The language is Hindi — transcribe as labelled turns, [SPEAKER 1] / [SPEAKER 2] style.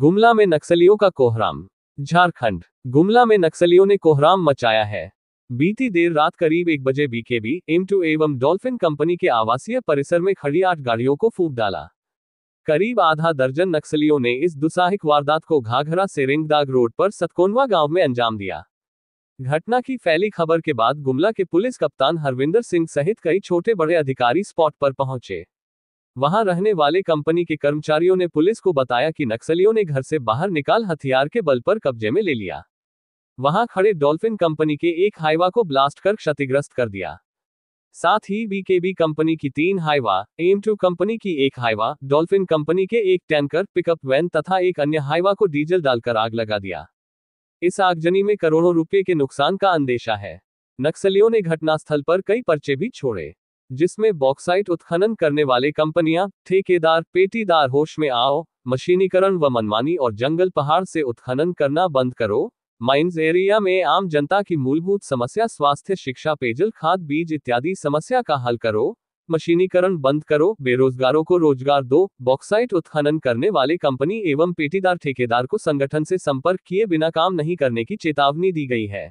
[SPEAKER 1] गुमला में नक्सलियों का कोहराम झारखंड गुमला में नक्सलियों ने कोहराम मचाया है बीती देर रात करीब एक बजे बीकेबी एम टू एवं डॉल्फिन कंपनी के आवासीय परिसर में खड़ी आठ गाड़ियों को फूक डाला करीब आधा दर्जन नक्सलियों ने इस दुसाहिक वारदात को घाघरा सेरेंगदाग रोड पर सतकोनवा गांव में अंजाम दिया घटना की फैली खबर के बाद गुमला के पुलिस कप्तान हरविंदर सिंह सहित कई छोटे बड़े अधिकारी स्पॉट पर पहुंचे वहां रहने वाले कंपनी के कर्मचारियों ने पुलिस को बताया कि नक्सलियों ने घर से बाहर निकाल हथियार के बल पर कब्जे में ले लिया वहां खड़े डॉल्फिन कंपनी के एक हाईवा को ब्लास्ट कर क्षतिग्रस्त कर दिया साथ ही बीकेबी कंपनी की तीन हाईवा एम टू कंपनी की एक हाईवा डॉल्फिन कंपनी के एक टैंकर पिकअप वैन तथा एक अन्य हाईवा को डीजल डालकर आग लगा दिया इस आगजनी में करोड़ों रुपये के नुकसान का अंदेशा है नक्सलियों ने घटनास्थल पर कई पर्चे भी छोड़े जिसमें बॉक्साइट उत्खनन करने वाले कंपनियां ठेकेदार पेटीदार होश में आओ मशीनीकरण व मनमानी और जंगल पहाड़ से उत्खनन करना बंद करो माइंस एरिया में आम जनता की मूलभूत समस्या स्वास्थ्य शिक्षा पेयजल खाद बीज इत्यादि समस्या का हल करो मशीनीकरण बंद करो बेरोजगारों को रोजगार दो बॉक्साइट उत्खनन करने वाले कंपनी एवं पेटीदार ठेकेदार को संगठन से संपर्क किए बिना काम नहीं करने की चेतावनी दी गई है